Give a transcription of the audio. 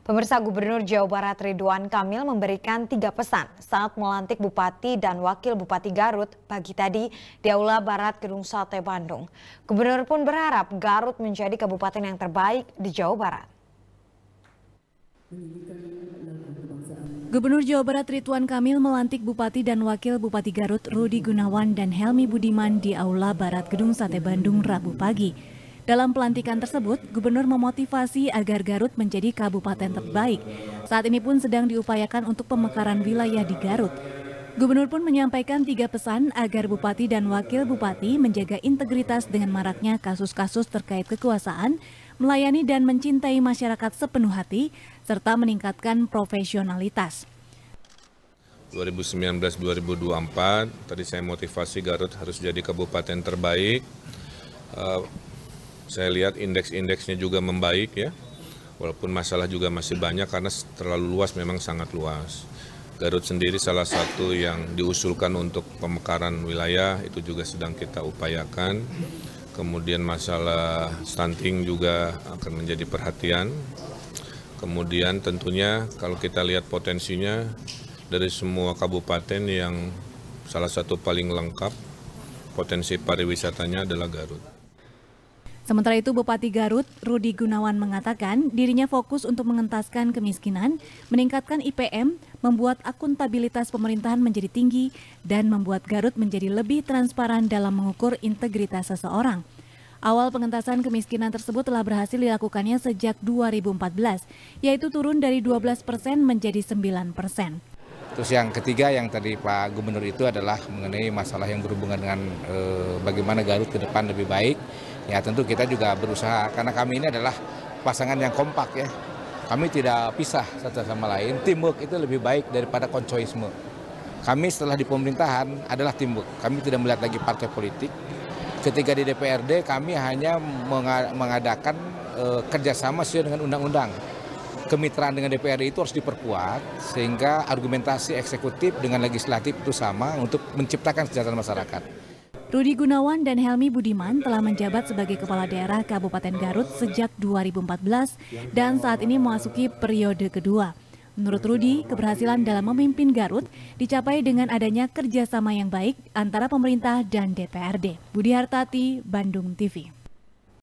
Pemirsa Gubernur Jawa Barat Ridwan Kamil memberikan tiga pesan saat melantik Bupati dan Wakil Bupati Garut pagi tadi di Aula Barat Gedung Sate Bandung. Gubernur pun berharap Garut menjadi kabupaten yang terbaik di Jawa Barat. Gubernur Jawa Barat Ridwan Kamil melantik Bupati dan Wakil Bupati Garut Rudi Gunawan dan Helmi Budiman di Aula Barat Gedung Sate Bandung Rabu pagi. Dalam pelantikan tersebut, Gubernur memotivasi agar Garut menjadi kabupaten terbaik. Saat ini pun sedang diupayakan untuk pemekaran wilayah di Garut. Gubernur pun menyampaikan tiga pesan agar bupati dan wakil bupati menjaga integritas dengan maraknya kasus-kasus terkait kekuasaan, melayani dan mencintai masyarakat sepenuh hati, serta meningkatkan profesionalitas. 2019-2024, tadi saya motivasi Garut harus jadi kabupaten terbaik, eh, saya lihat indeks-indeksnya juga membaik ya. Walaupun masalah juga masih banyak karena terlalu luas memang sangat luas. Garut sendiri salah satu yang diusulkan untuk pemekaran wilayah itu juga sedang kita upayakan. Kemudian masalah stunting juga akan menjadi perhatian. Kemudian tentunya kalau kita lihat potensinya dari semua kabupaten yang salah satu paling lengkap potensi pariwisatanya adalah Garut. Sementara itu Bupati Garut Rudi Gunawan mengatakan dirinya fokus untuk mengentaskan kemiskinan, meningkatkan IPM, membuat akuntabilitas pemerintahan menjadi tinggi, dan membuat Garut menjadi lebih transparan dalam mengukur integritas seseorang. Awal pengentasan kemiskinan tersebut telah berhasil dilakukannya sejak 2014, yaitu turun dari 12 persen menjadi 9 persen. Terus yang ketiga yang tadi Pak Gubernur itu adalah mengenai masalah yang berhubungan dengan e, bagaimana Garut ke depan lebih baik. Ya tentu kita juga berusaha karena kami ini adalah pasangan yang kompak ya. Kami tidak pisah satu sama lain. Timbuk itu lebih baik daripada koncoisme. Kami setelah di pemerintahan adalah timbuk. Kami tidak melihat lagi partai politik. Ketika di DPRD kami hanya mengadakan e, kerjasama sesuai dengan undang-undang kemitraan dengan DPRD itu harus diperkuat sehingga argumentasi eksekutif dengan legislatif itu sama untuk menciptakan kesejahteraan masyarakat. Rudi Gunawan dan Helmi Budiman telah menjabat sebagai Kepala Daerah Kabupaten Garut sejak 2014 dan saat ini memasuki periode kedua. Menurut Rudi, keberhasilan dalam memimpin Garut dicapai dengan adanya kerjasama yang baik antara pemerintah dan DPRD. Budi Hartati, Bandung TV.